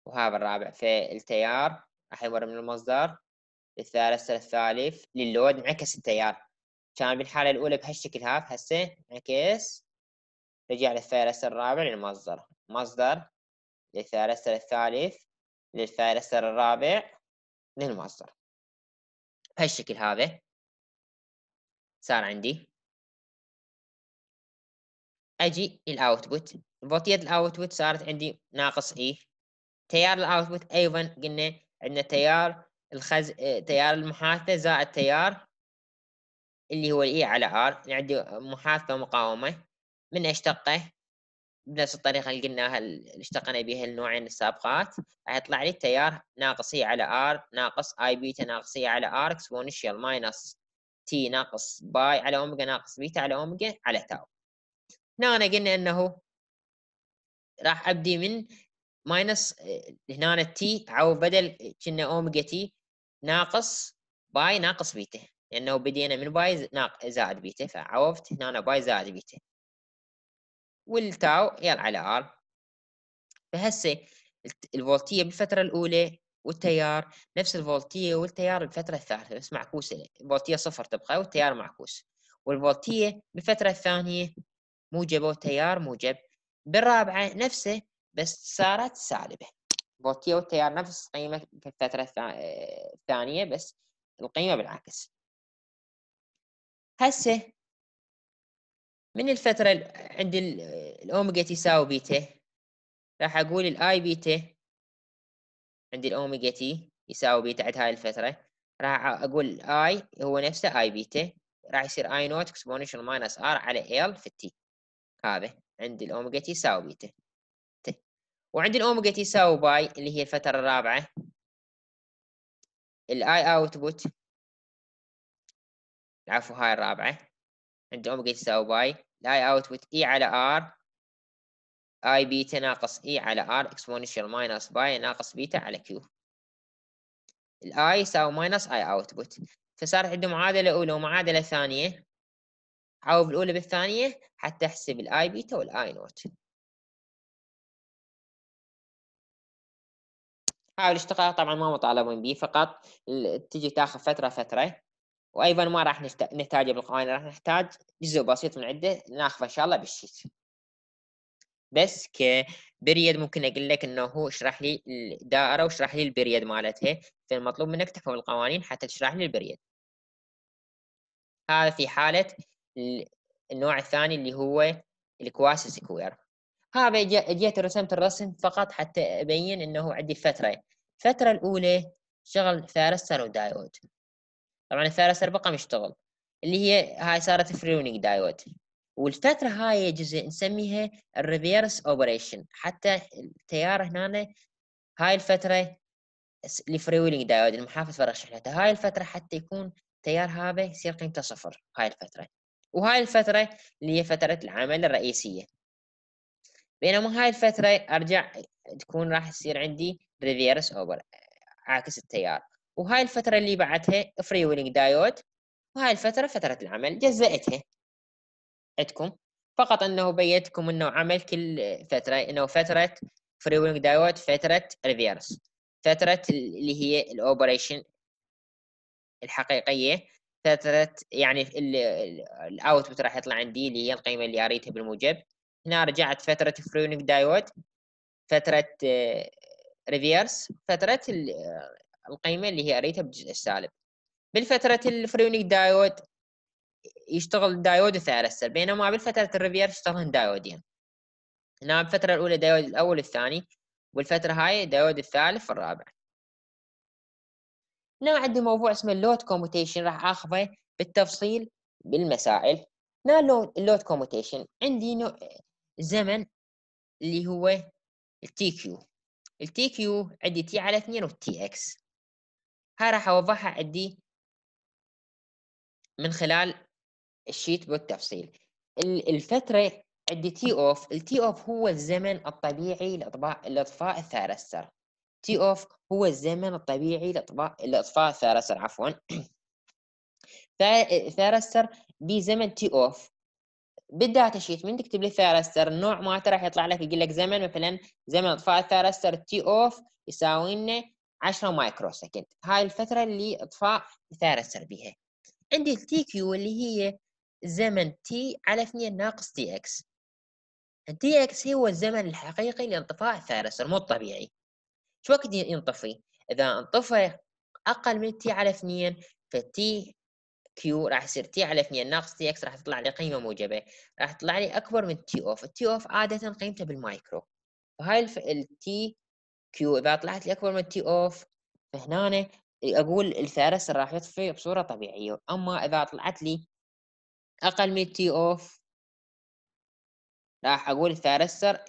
Speaker 1: وهذا الرابع في التيار راح يمر من المصدر للثالث الثالث للود انعكس التيار كان بالحالة الأولى بهالشكل هذا هسه انعكس رجع للثالث الرابع للمصدر مصدر للثالث الثالث للثالث الرابع للمصدر بهالشكل هذا صار عندي اجي الاوتبوت فولتيات الاوتبوت صارت عندي ناقص اي e. تيار الاوتبوت ايضا قلنا عندنا تيار الخز تيار المحاثة زائد تيار اللي هو الاي e على ار يعني عندي محاثة مقاومة من اشتقه بنفس الطريقة اللي قلناها اللي اشتقنا بها النوعين السابقات راح يطلع لي التيار ناقص اي e على ار ناقص اي بيتا ناقص اي على ار اكسبونشال ماينس تي ناقص باي على اوميجا ناقص بيتا على اوميجا على تاو هنا أنا قلنا انه راح ابدي من ماينس هنا تي او بدل كنا اوميجا تي ناقص باي ناقص بيتا لانه بدينا من باي زائد بيتا فعوضت هنا باي زائد بيتا والتاو يلا على ار فهسه الفولتيه بالفتره الاولى والتيار نفس الفولتيه والتيار الفتره الثالثه بس معكوسه الفولتيه صفر تبقى والتيار معكوس والفولتيه بالفتره الثانيه موجب والتيار موجب بالرابعه نفسه بس صارت سالبه الفولتيه والتيار نفس القيمه الفتره الثانيه بس القيمه بالعكس هسه من الفتره عند الاوميجا تساوي بيتا راح اقول الاي بيتا عندي الأوميجا تي يساوي بيتا عند هاي الفترة راح أقول آي هو نفسه آي بيتا راح يصير آي نوت اكسبوننشال ماينس آر على ال في T هذا عند الأوميجا تي يساوي بيتا وعند وعندي الأوميجا تي يساوي باي اللي هي الفترة الرابعة الاي output العفو هاي الرابعة عند الأوميجا تي يساوي باي الاي output اي e على ار اي بيتا ناقص اي e على ار اكسبونشال ماينس باي ناقص بيتا على كيو الاي يساوي ماينس اي اوتبوت فصار عندي معادله اولى ومعادله ثانيه عوف الاولى بالثانيه حتى احسب الاي بيتا والاي نوت حاول اشتغل طبعا ما مطالبين به فقط تجي تاخذ فتره فتره وايضا ما راح نحتاجه بالقوانين راح نحتاج جزء بسيط من عده ناخذه ان شاء الله بالشيت بس كبريد ممكن اقول لك انه هو اشرح لي الدائره واشرح لي البريد مالتها فالمطلوب منك تفهم القوانين حتى تشرح لي البريد هذا في حاله النوع الثاني اللي هو الكواس سكوير هذا جيت رسمت الرسم فقط حتى ابين انه عندي فتره الفتره الاولى شغل ثارستر ودايود طبعا الثارستر بقى مشتغل اللي هي هاي صارت فريونينج دايود والفتره هاي جزء نسميها الريفيرس اوبريشن حتى التيار هنا هاي الفتره الفري دايود المحافظ يعني فرغ شحنته هاي الفتره حتى يكون تيار هذا يصير قيمته صفر هاي الفتره وهاي الفتره اللي هي فتره العمل الرئيسيه بينما هاي الفتره ارجع تكون راح تصير عندي ريفيرس اوبر عاكس التيار وهاي الفتره اللي بعدها فريولينج دايود وهاي الفتره فتره العمل جزأتها عندكم فقط انه بيتكم انه عمل كل فتره انه فتره فري وينج دايود فتره ريفيرس فتره اللي هي الاوبريشن الحقيقيه فتره يعني الاوتبوت راح يطلع عندي اللي هي القيمه اللي اريدها بالموجب هنا رجعت فتره فري وينج دايود فتره ريفيرس فتره القيمه اللي هي اريدها بالجزء السالب بالفتره الفريونيك دايود يشتغل دايود وثيرستر بينما بالفترة الريفير يشتغلون دايودين هنا بالفترة الأولى دايود الأول والثاني والفترة هاي دايود الثالث والرابع هنا عندي موضوع اسمه اللود كوموتيشن راح اخذه بالتفصيل بالمسائل هنا اللود كوموتيشن عندي نوع زمن اللي هو التي كيو التي كيو عندي تي على 2 والتي اكس هاي راح اوضحها عندي من خلال الشيت بالتفصيل الفتره عندي تي اوف التي اوف هو الزمن الطبيعي لاطفاء الثالثر تي اوف هو الزمن الطبيعي لاطفاء الثالثر عفوا ثالثر بزمن تي اوف بالداتا شيت من تكتب لي ثالثر النوع ما راح يطلع لك يقول لك زمن مثلا زمن اطفاء الثالثر تي اوف يساوي لنا 10 مايكرو سكند هاي الفتره اللي اطفاء الثالثر بها عندي التي كيو اللي هي زمن تي على 2 ناقص تي اكس التي اكس هو الزمن الحقيقي لانطفاء الثالثر مو الطبيعي شو وقت ينطفي اذا انطفى اقل من تي على 2 فتي كيو راح يصير تي على 2 ناقص تي اكس راح تطلع لي قيمه موجبه راح تطلع لي اكبر من تي اوف التي اوف عاده قيمته بالمايكرو فهاي التي كيو اذا طلعت لي اكبر من تي اوف فهنا اقول الفارس راح يطفي بصوره طبيعيه اما اذا طلعت لي أقل من تي أوف راح أقول الثالثر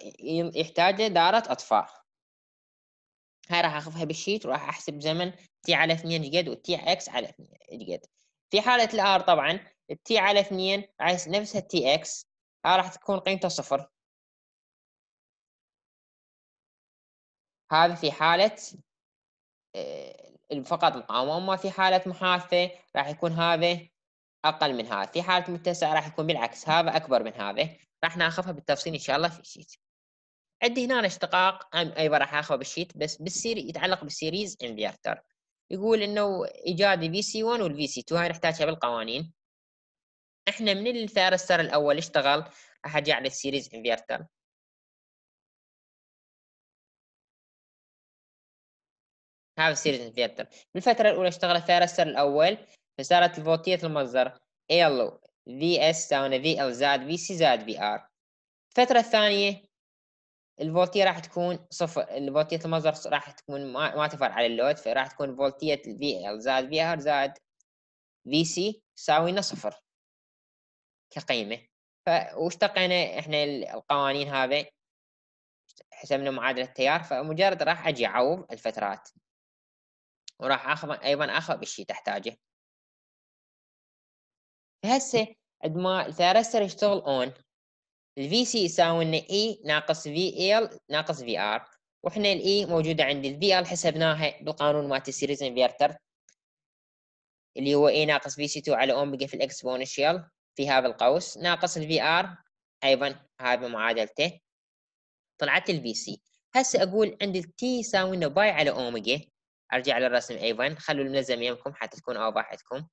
Speaker 1: يحتاج إدارة أطفاء هاي راح أخفها بالشيت وراح أحسب زمن تي على اثنين جد وتي إكس على اثنين جد في حالة الآر طبعا التي على اثنين عايز نفسها تي إكس هاي راح تكون قيمتها صفر هذا في حالة آه، فقط القامة أما في حالة محاثة راح يكون هذا اقل من هذا في حاله متسع راح يكون بالعكس هذا اكبر من هذا راح ناخذها بالتفصيل ان شاء الله في الشيت عندي هنا اشتقاق ايضا راح اخذه بالشيت بس بالسير يتعلق بالسيريز انفيرتر يقول انه ايجاد الفي سي 1 والفي سي 2 هاي نحتاجها بالقوانين احنا من الثيرستر الاول اشتغل راح اجي على السيريز انفيرتر هذا السيريز انفيرتر بالفتره الاولى اشتغل الثيرستر الاول فصارت الفوتية المصدر ALO VS تساوي VL زائد VC زائد VR الفترة الثانية الفولتية راح تكون صفر الفولتية المصدر راح تكون ما, تفر على اللود فراح تكون فولتية VL زائد VR زائد VC تساوي لنا صفر كقيمة فاشتقينا احنا القوانين هذي حسبنا معادلة التيار فمجرد راح اجي اعوض الفترات وراح اخذ ايضا اخذ بالشيء تحتاجه فهسه عندما الثيرستر يشتغل اون الفي سي يساوي لنا اي e ناقص في ال ناقص في ار واحنا الاي موجوده عند الفي ال حسبناها بالقانون مالت السيريز انفيرتر اللي هو اي e ناقص في سي 2 على اوميجا في الاكسبونشيال في هذا القوس ناقص الفي ار ايضا هاي بمعادلته طلعت الفي سي هسه اقول عند التي يساوي لنا باي على اوميجا ارجع للرسم ايضا خلوا الملزم يمكم حتى تكون اوضح عندكم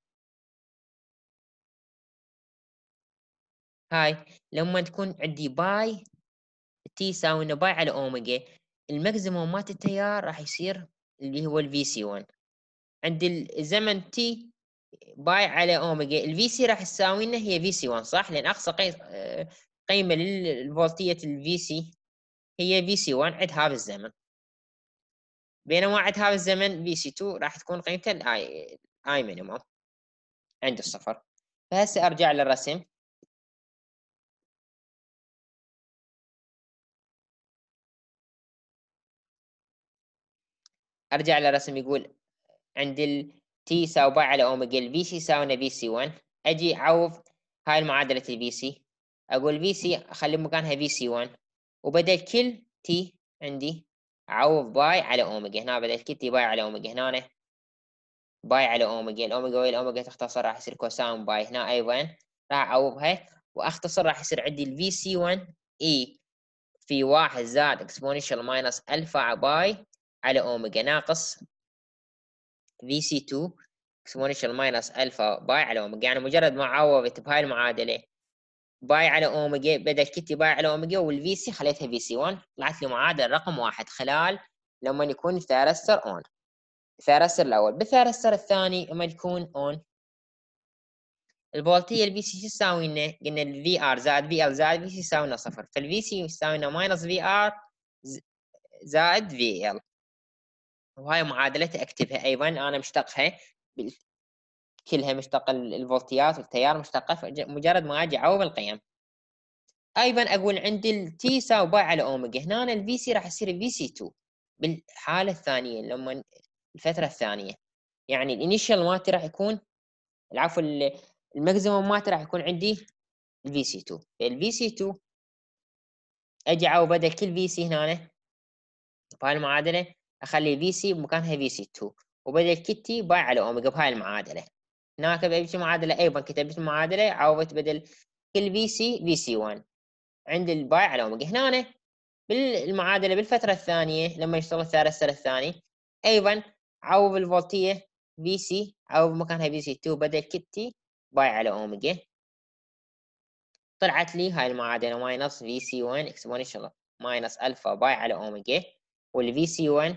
Speaker 1: هاي لما تكون عندي باي تي يساوي باي على اوميجا الماكسيموم مات التيار راح يصير اللي هو الفي سي 1 عند الزمن تي باي على اوميجا الفي سي راح تساوي لنا هي في سي 1 صح لان اقصى آه، قيمه للفولتيه الفي سي هي في سي 1 عند هذا الزمن بينما عند هذا الزمن في سي 2 راح تكون قيمته الاي اي آه، مينيموم عند الصفر فهسه ارجع للرسم ارجع للرسم يقول عند ال يساوي باي على اوميجا ال VC يساوينا في سي 1 اجي اعوض هاي المعادله ال VC اقول VC اخلي مكانها vc 1 وبدل كل T عندي اعوض باي على اوميجا هنا بدل كل T باي على اوميجا هنا باي على اوميجا الاوميجا وي الاوميجا تختصر راح يصير كوساين باي هنا ايضا راح اعوضها واختصر راح يصير عندي ال vc 1 E في واحد زائد إكسبونيشال ماينس الفا باي على اوميجا ناقص في سي 2 اكسبوننشال ماينس الفا باي على اوميجا يعني مجرد ما عوضت بهاي المعادله باي على اوميجا بدل كتي باي على اوميجا والفي سي خليتها في سي 1 طلعت لي معادله رقم واحد خلال لما يكون الثيرستر اون الثيرستر الاول بالثيرستر الثاني لما يكون اون الفولتيه الـ VC شو تساوي لنا؟ قلنا الفي VR زائد VL زائد VC يساوي لنا صفر فالـ VC يساوي لنا ماينص VR زائد VL وهاي معادلتي اكتبها ايضا انا مشتقها كلها مشتقه الفولتيات والتيار مشتقه مجرد ما اجي اعوض القيم ايضا اقول عندي التي يساوي باي على اوميجا هنا الفي سي راح يصير في سي 2 بالحاله الثانيه لما الفتره الثانيه يعني الانيشال مالتي راح يكون العفو الماكسيموم مالتي راح يكون عندي الفي سي 2 الفي سي 2 اجي اعوض بدل كل في سي هنا بهاي المعادله اخلي في سي مكانها في سي 2 وبدل كتي باي على اوميجا بهاي المعادله هناك بأبجي معادله ايضا كتبت معادله عوضت بدل كل في سي في سي 1 عند الباي على اوميجا هنا بالمعادله بالفتره الثانيه لما يشتغل الثالث الثاني ايضا عوض الفولتيه في سي عوض مكانها في سي 2 بدل كتي باي على اوميجا طلعت لي هاي المعادله ماينس في سي 1 اكسبونشال ماينس الفا باي على اوميجا والفي سي 1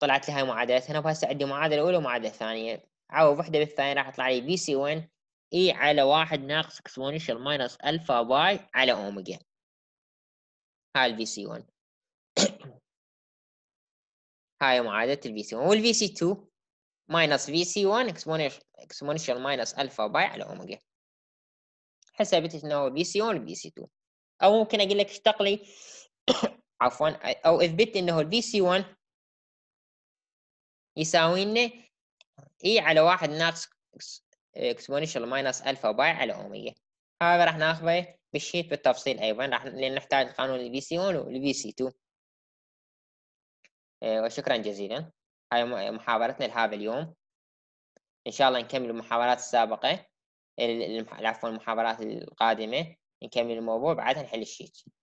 Speaker 1: طلعت لي هاي معادلتها انا وهسه عندي معادله اولى ومعادله ثانيه عوض وحده بالثانيه راح يطلع لي بي سي 1 اي على واحد ناقص اكسبونيشال ماينس الفا باي على اوميجا هاي الفي سي 1 هاي معادله الفي سي 1 والفي سي 2 ماينس في سي 1 اكسبونيشال ماينس الفا باي على اوميجا حسبت انه هو في سي 1 والفي سي 2 او ممكن اقول لك اشتق لي عفوا او اثبت انه الفي سي 1 يساوي لنا اي على واحد ناقص اكسبونشال ماينس الفا باي على اومية هذا راح ناخذه بالشيت بالتفصيل ايضا راح لان نحتاج قانون البي سي 1 والبي سي 2 وشكرا جزيلا هاي محاضرتنا لهذا اليوم ان شاء الله نكمل المحاضرات السابقه عفوا المحاضرات القادمه نكمل الموضوع بعدها نحل الشيت